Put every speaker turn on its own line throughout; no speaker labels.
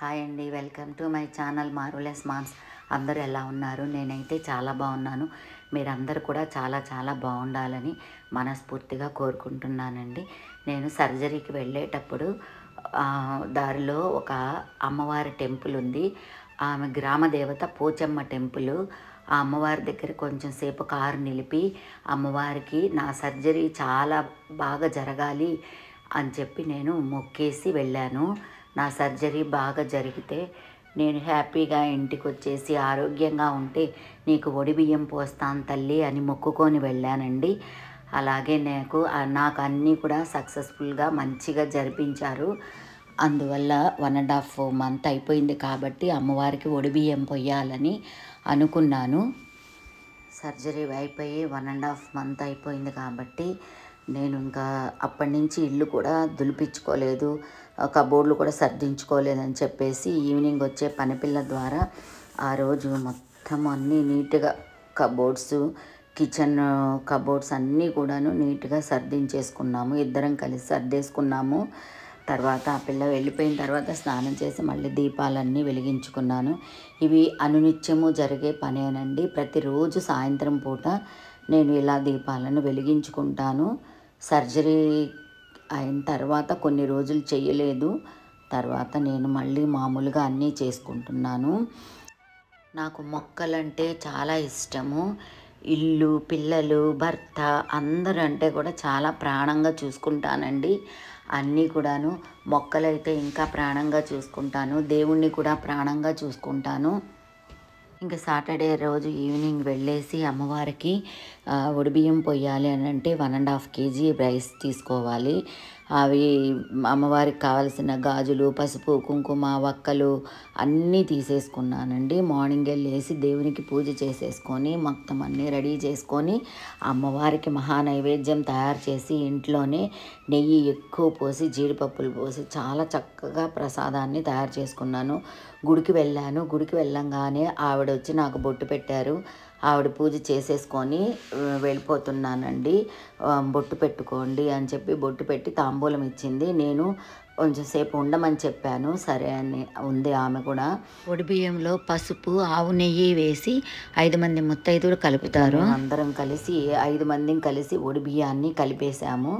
hi అండి welcome to my channel marvellous moms అందరు ఎలా ఉన్నారు నేనైతే చాలా బాగున్నాను మీరందరూ కూడా చాలా చాలా బాగుండాలని మనస్ఫూర్తిగా కోరుకుంటున్నానండి నేను సర్జరీకి వెళ్ళేటప్పుడు దారిలో ఒక అమ్మవారి టెంపుల్ ఉంది ఆమె గ్రామదేవత పోచమ్మ టెంపుల్ ఆ అమ్మవారి దగ్గర కొంచెం సేపు కారు నిలిపి అమ్మవారికి నా సర్జరీ చాలా బాగా జరగాలి అని చెప్పి నేను మొక్కేసి వెళ్ళాను నా సర్జరీ బాగా జరిగితే నేను హ్యాపీగా ఇంటికి వచ్చేసి ఆరోగ్యంగా ఉంటే నీకు బియ్యం పోస్తాను తల్లి అని మొక్కుకొని వెళ్ళానండి అలాగే నాకు నాకు అన్నీ కూడా సక్సెస్ఫుల్గా మంచిగా జరిపించారు అందువల్ల వన్ అండ్ హాఫ్ మంత్ అయిపోయింది కాబట్టి అమ్మవారికి బియ్యం పొయ్యాలని అనుకున్నాను సర్జరీ అయిపోయి వన్ అండ్ హాఫ్ మంత్ అయిపోయింది కాబట్టి నేను ఇంకా అప్పటి నుంచి ఇల్లు కూడా దులిపించుకోలేదు కబోర్డులు కూడా సర్దించుకోలేదని చెప్పేసి ఈవినింగ్ వచ్చే పనిపిల్ల ద్వారా ఆ రోజు మొత్తం అన్నీ నీట్గా కబోర్డ్స్ కిచెన్ కబోర్డ్స్ అన్నీ కూడాను నీట్గా సర్దించేసుకున్నాము ఇద్దరం కలిసి సర్దేసుకున్నాము తర్వాత ఆ పిల్ల వెళ్ళిపోయిన తర్వాత స్నానం చేసి మళ్ళీ దీపాలన్నీ వెలిగించుకున్నాను ఇవి అనునిత్యము జరిగే పనేనండి ప్రతిరోజు సాయంత్రం పూట నేను ఇలా దీపాలను వెలిగించుకుంటాను సర్జరీ అయిన తర్వాత కొన్ని రోజులు చేయలేదు తర్వాత నేను మళ్ళీ మామూలుగా అన్నీ చేసుకుంటున్నాను నాకు మొక్కలంటే చాలా ఇష్టము ఇల్లు పిల్లలు భర్త అందరూ అంటే కూడా చాలా ప్రాణంగా చూసుకుంటానండి అన్నీ కూడాను మొక్కలైతే ఇంకా ప్రాణంగా చూసుకుంటాను దేవుణ్ణి కూడా ప్రాణంగా చూసుకుంటాను ఇంకా సాటర్డే రోజు ఈవినింగ్ వెళ్ళేసి అమ్మవారికి ఉడిబియ్యం పొయ్యాలి అని అంటే one and half KG rice తీసుకోవాలి అవి అమ్మవారికి కావలసిన గాజులు పసుపు కుంకుమ వక్కలు అన్నీ తీసేసుకున్నానండి మార్నింగ్ వెళ్ళేసి దేవునికి పూజ చేసేసుకొని మొత్తం అన్నీ రెడీ చేసుకొని అమ్మవారికి మహా నైవేద్యం తయారు చేసి ఇంట్లోనే నెయ్యి ఎక్కువ పోసి జీడిపప్పులు పోసి చాలా చక్కగా ప్రసాదాన్ని తయారు చేసుకున్నాను గుడికి వెళ్ళాను గుడికి వెళ్ళంగానే ఆవిడ వచ్చి నాకు బొట్టు పెట్టారు ఆవిడ పూజ చేసేసుకొని వెళ్ళిపోతున్నానండి బొట్టు పెట్టుకోండి అని చెప్పి బొట్టు పెట్టి తాంబూలం ఇచ్చింది నేను కొంచెంసేపు ఉండమని చెప్పాను సరే అని ఉంది ఆమె కూడా బియ్యంలో పసుపు ఆవు నెయ్యి వేసి ఐదు మంది ముత్తైదులు కలుపుతారు అందరం కలిసి ఐదు మందిని కలిసి బియ్యాన్ని కలిపేశాము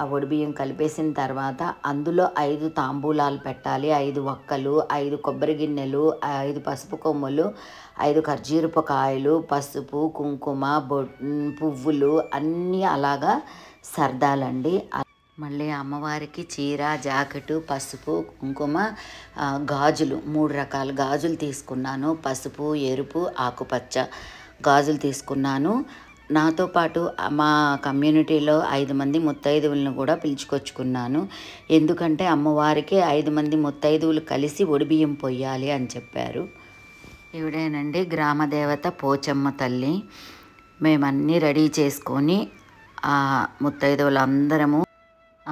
ఆ బియ్యం కలిపేసిన తర్వాత అందులో ఐదు తాంబూలాలు పెట్టాలి ఐదు వక్కలు ఐదు కొబ్బరి గిన్నెలు ఐదు పసుపు కొమ్ములు ఐదు ఖర్జూరపు కాయలు పసుపు కుంకుమ పువ్వులు అన్నీ అలాగా సర్దాలండి మళ్ళీ అమ్మవారికి చీర జాకెట్ పసుపు కుంకుమ గాజులు మూడు రకాల గాజులు తీసుకున్నాను పసుపు ఎరుపు ఆకుపచ్చ గాజులు తీసుకున్నాను నాతో పాటు మా కమ్యూనిటీలో ఐదు మంది ముత్తైదువులను కూడా పిలుచుకొచ్చుకున్నాను ఎందుకంటే అమ్మవారికి ఐదు మంది ముత్తైదువులు కలిసి ఒడిబియ్యం పొయ్యాలి అని చెప్పారు ఇవిడేనండి గ్రామదేవత పోచమ్మ తల్లి మేమన్నీ రెడీ చేసుకొని ఆ ముత్తైదువులందరము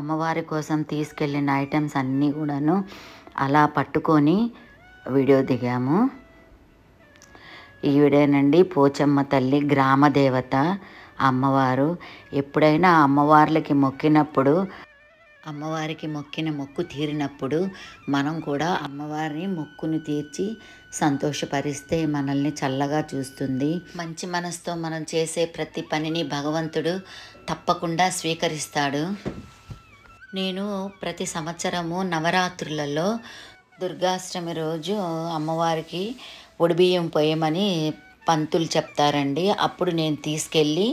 అమ్మవారి కోసం తీసుకెళ్ళిన ఐటమ్స్ అన్నీ కూడాను అలా పట్టుకొని వీడియో దిగాము ఈవిడేనండి పోచమ్మ తల్లి గ్రామ దేవత అమ్మవారు ఎప్పుడైనా అమ్మవార్లకి మొక్కినప్పుడు అమ్మవారికి మొక్కిన మొక్కు తీరినప్పుడు మనం కూడా అమ్మవారిని మొక్కును తీర్చి సంతోషపరిస్తే మనల్ని చల్లగా చూస్తుంది మంచి మనసుతో మనం చేసే ప్రతి పనిని భగవంతుడు తప్పకుండా స్వీకరిస్తాడు నేను ప్రతి సంవత్సరము నవరాత్రులలో దుర్గాష్టమి రోజు అమ్మవారికి బియ్యం పోయమని పంతులు చెప్తారండి అప్పుడు నేను తీసుకెళ్ళి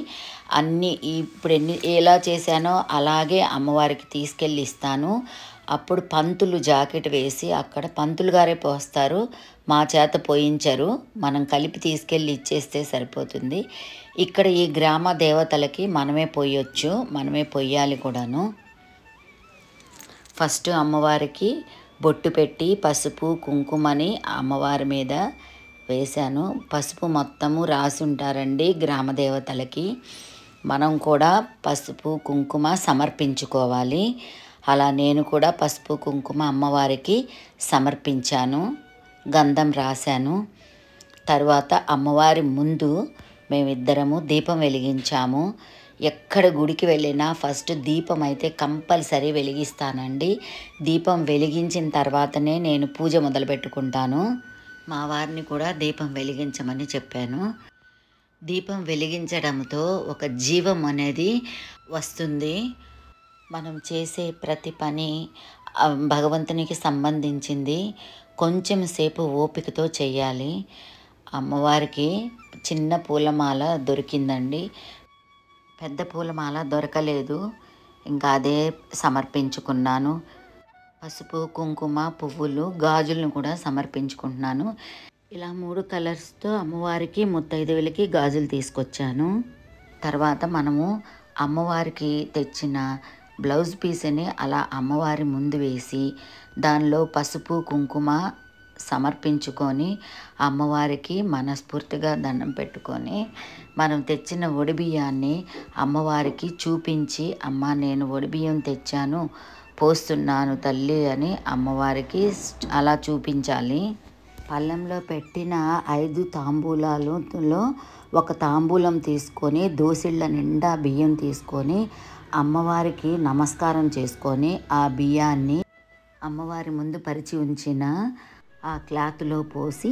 అన్ని ఇప్పుడు ఎన్ని ఎలా చేశానో అలాగే అమ్మవారికి తీసుకెళ్ళి ఇస్తాను అప్పుడు పంతులు జాకెట్ వేసి అక్కడ పంతులు గారే పోస్తారు మా చేత పోయించరు మనం కలిపి తీసుకెళ్ళి ఇచ్చేస్తే సరిపోతుంది ఇక్కడ ఈ గ్రామ దేవతలకి మనమే పోయొచ్చు మనమే పొయ్యాలి కూడాను ఫస్ట్ అమ్మవారికి బొట్టు పెట్టి పసుపు కుంకుమని అమ్మవారి మీద వేశాను పసుపు మొత్తము రాసి ఉంటారండి గ్రామదేవతలకి మనం కూడా పసుపు కుంకుమ సమర్పించుకోవాలి అలా నేను కూడా పసుపు కుంకుమ అమ్మవారికి సమర్పించాను గంధం రాశాను తర్వాత అమ్మవారి ముందు మేమిద్దరము దీపం వెలిగించాము ఎక్కడ గుడికి వెళ్ళినా ఫస్ట్ దీపం అయితే కంపల్సరీ వెలిగిస్తానండి దీపం వెలిగించిన తర్వాతనే నేను పూజ మొదలు పెట్టుకుంటాను మా వారిని కూడా దీపం వెలిగించమని చెప్పాను దీపం వెలిగించడంతో ఒక జీవం అనేది వస్తుంది మనం చేసే ప్రతి పని భగవంతునికి సంబంధించింది కొంచెం సేపు ఓపికతో చేయాలి అమ్మవారికి చిన్న పూలమాల దొరికిందండి పెద్ద పూలమాల దొరకలేదు ఇంకా అదే సమర్పించుకున్నాను పసుపు కుంకుమ పువ్వులు గాజులను కూడా సమర్పించుకుంటున్నాను ఇలా మూడు కలర్స్తో అమ్మవారికి ముత్తైదువులకి గాజులు తీసుకొచ్చాను తర్వాత మనము అమ్మవారికి తెచ్చిన బ్లౌజ్ పీస్ని అలా అమ్మవారి ముందు వేసి దానిలో పసుపు కుంకుమ సమర్పించుకొని అమ్మవారికి మనస్ఫూర్తిగా దండం పెట్టుకొని మనం తెచ్చిన ఒడిబియ్యాన్ని అమ్మవారికి చూపించి అమ్మ నేను ఒడిబియ్యం తెచ్చాను పోస్తున్నాను తల్లి అని అమ్మవారికి అలా చూపించాలి పళ్ళెంలో పెట్టిన ఐదు తాంబూలాలలో ఒక తాంబూలం తీసుకొని దోసిళ్ళ నిండా బియ్యం తీసుకొని అమ్మవారికి నమస్కారం చేసుకొని ఆ బియ్యాన్ని అమ్మవారి ముందు పరిచి ఉంచిన ఆ క్లాత్లో పోసి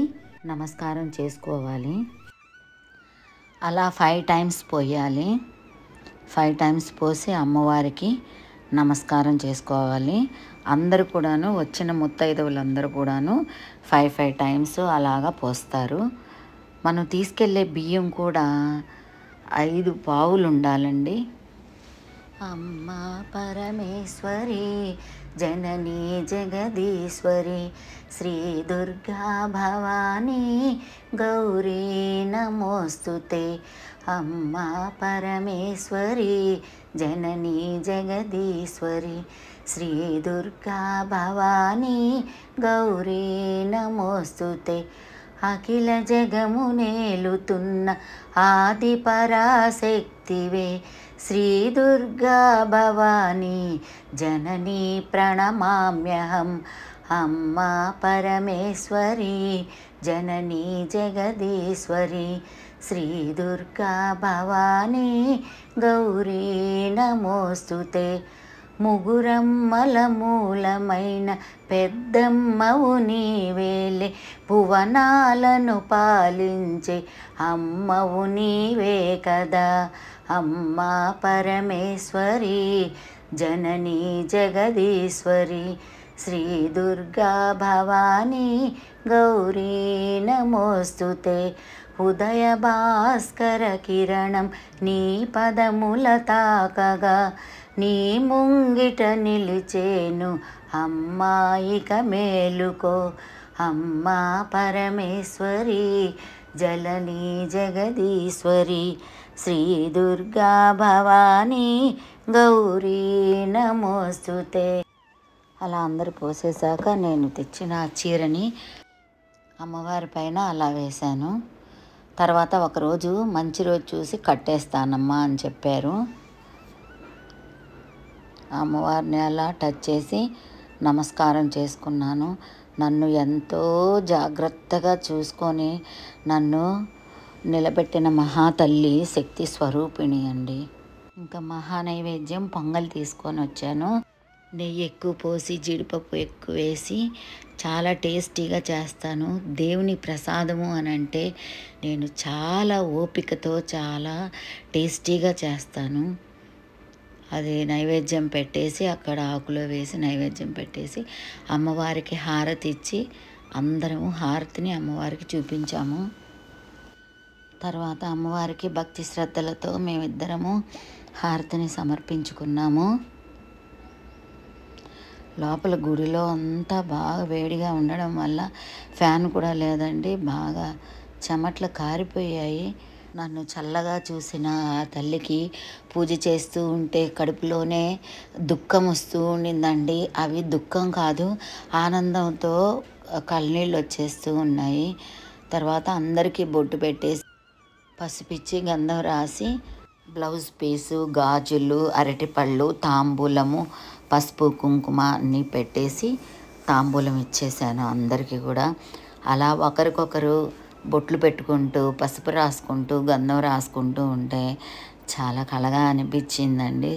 నమస్కారం చేసుకోవాలి అలా ఫైవ్ టైమ్స్ పోయాలి ఫైవ్ టైమ్స్ పోసి అమ్మవారికి నమస్కారం చేసుకోవాలి అందరూ కూడాను వచ్చిన ముత్తైదవులందరూ కూడాను ఫైవ్ ఫైవ్ టైమ్స్ అలాగా పోస్తారు మనం తీసుకెళ్ళే బియ్యం కూడా ఐదు పావులు ఉండాలండి అమ్మ పరమేశ్వరి జననీ జగదీశ్వరి శ్రీ దుర్గా భవానీ గౌరీ నమోస్తుతే అమ్మా పరమేశ్వరి జననీ జగదీశ్వరి శ్రీ దుర్గా భవానీ గౌరీ నమోస్తుతే అఖిల జగము నేలుతున్న ఆది పరాశక్తివే श्रीदुर्गा भवानी जननी प्रणमाम्यहं अम्मा परमेश्वरी जननी जगदीश्वरी श्रीदुर्गा भवानी गौरी नमोऽस्तु ముగురమ్మల మూలమైన పెద్దమ్మవు వేలే భువనాలను పాలించే అమ్మవు నీవే కదా అమ్మా పరమేశ్వరి జననీ జగదీశ్వరి శ్రీ దుర్గా భవానీ గౌరీ నమోస్తుతే ఉదయ భాస్కర కిరణం నీ పదముల తాకగా నీ ముంగిట నిలిచేను అమ్మాయిక మేలుకో అమ్మా పరమేశ్వరి జలని జగదీశ్వరి శ్రీ దుర్గా భవానీ గౌరీ నమోస్తుతే అలా అందరూ పోసేసాక నేను తెచ్చిన చీరని అమ్మవారి పైన అలా వేశాను తర్వాత ఒకరోజు మంచి రోజు చూసి కట్టేస్తానమ్మా అని చెప్పారు అమ్మవారిని అలా టచ్ చేసి నమస్కారం చేసుకున్నాను నన్ను ఎంతో జాగ్రత్తగా చూసుకొని నన్ను నిలబెట్టిన మహాతల్లి శక్తి స్వరూపిణి అండి ఇంకా మహానైవేద్యం పొంగల్ తీసుకొని వచ్చాను నెయ్యి ఎక్కువ పోసి జీడిపప్పు ఎక్కువ వేసి చాలా టేస్టీగా చేస్తాను దేవుని ప్రసాదము అని అంటే నేను చాలా ఓపికతో చాలా టేస్టీగా చేస్తాను అది నైవేద్యం పెట్టేసి అక్కడ ఆకులో వేసి నైవేద్యం పెట్టేసి అమ్మవారికి హారతి ఇచ్చి అందరము హారతిని అమ్మవారికి చూపించాము తర్వాత అమ్మవారికి భక్తి శ్రద్ధలతో మేమిద్దరము హారతిని సమర్పించుకున్నాము లోపల గుడిలో అంతా బాగా వేడిగా ఉండడం వల్ల ఫ్యాన్ కూడా లేదండి బాగా చెమట్లు కారిపోయాయి నన్ను చల్లగా చూసిన ఆ తల్లికి పూజ చేస్తూ ఉంటే కడుపులోనే దుఃఖం వస్తూ ఉండిందండి అవి దుఃఖం కాదు ఆనందంతో కళ్ళనీళ్ళు వచ్చేస్తూ ఉన్నాయి తర్వాత అందరికీ బొట్టు పెట్టేసి పసిపిచ్చి గంధం రాసి బ్లౌజ్ పీసు గాజులు అరటిపళ్ళు తాంబూలము పసుపు కుంకుమ అన్నీ పెట్టేసి తాంబూలం ఇచ్చేసాను అందరికీ కూడా అలా ఒకరికొకరు బొట్లు పెట్టుకుంటూ పసుపు రాసుకుంటూ గంధం రాసుకుంటూ ఉంటే చాలా కళగా అనిపించిందండి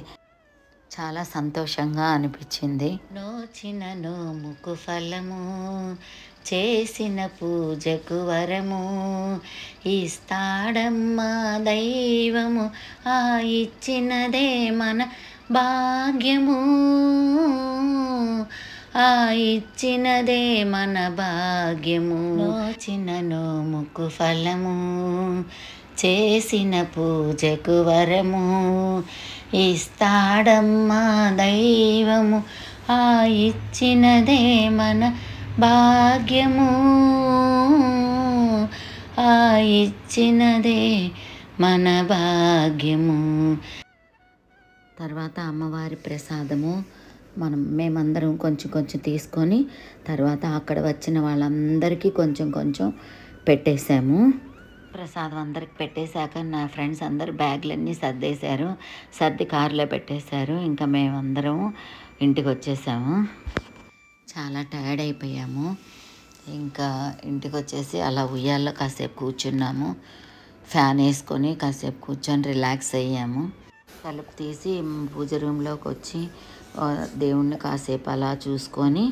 చాలా సంతోషంగా అనిపించింది నోచిన నోముకు ఫలము చేసిన పూజకు వరము ఇస్తాడమ్మా దైవము ఆ ఇచ్చినదే మన భాగ్యము ఆ ఇచ్చినదే మన భాగ్యము చిన్న నోముకు ఫలము చేసిన పూజకు వరము ఇస్తాడమ్మా దైవము ఆ ఇచ్చినదే మన భాగ్యము ఆ ఇచ్చినదే మన భాగ్యము తర్వాత అమ్మవారి ప్రసాదము మనం మేమందరం కొంచెం కొంచెం తీసుకొని తర్వాత అక్కడ వచ్చిన వాళ్ళందరికీ కొంచెం కొంచెం పెట్టేశాము ప్రసాదం అందరికి పెట్టేశాక నా ఫ్రెండ్స్ అందరు బ్యాగ్లన్నీ సర్దేశారు సర్ది కారులో పెట్టేశారు ఇంకా మేమందరం ఇంటికి వచ్చేసాము చాలా టైర్డ్ అయిపోయాము ఇంకా ఇంటికి వచ్చేసి అలా ఉయ్యాల్లో కాసేపు కూర్చున్నాము ఫ్యాన్ వేసుకొని కాసేపు కూర్చొని రిలాక్స్ అయ్యాము తలుపు తీసి పూజ రూమ్లోకి వచ్చి దేవుణ్ణి కాసేపు అలా చూసుకొని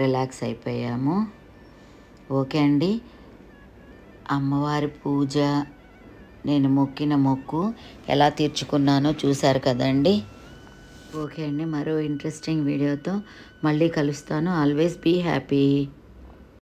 రిలాక్స్ అయిపోయాము ఓకే అండి అమ్మవారి పూజ నేను మొక్కిన మొక్కు ఎలా తీర్చుకున్నానో చూశారు కదండి ఓకే అండి మరో ఇంట్రెస్టింగ్ వీడియోతో మళ్ళీ కలుస్తాను ఆల్వేస్ బీ హ్యాపీ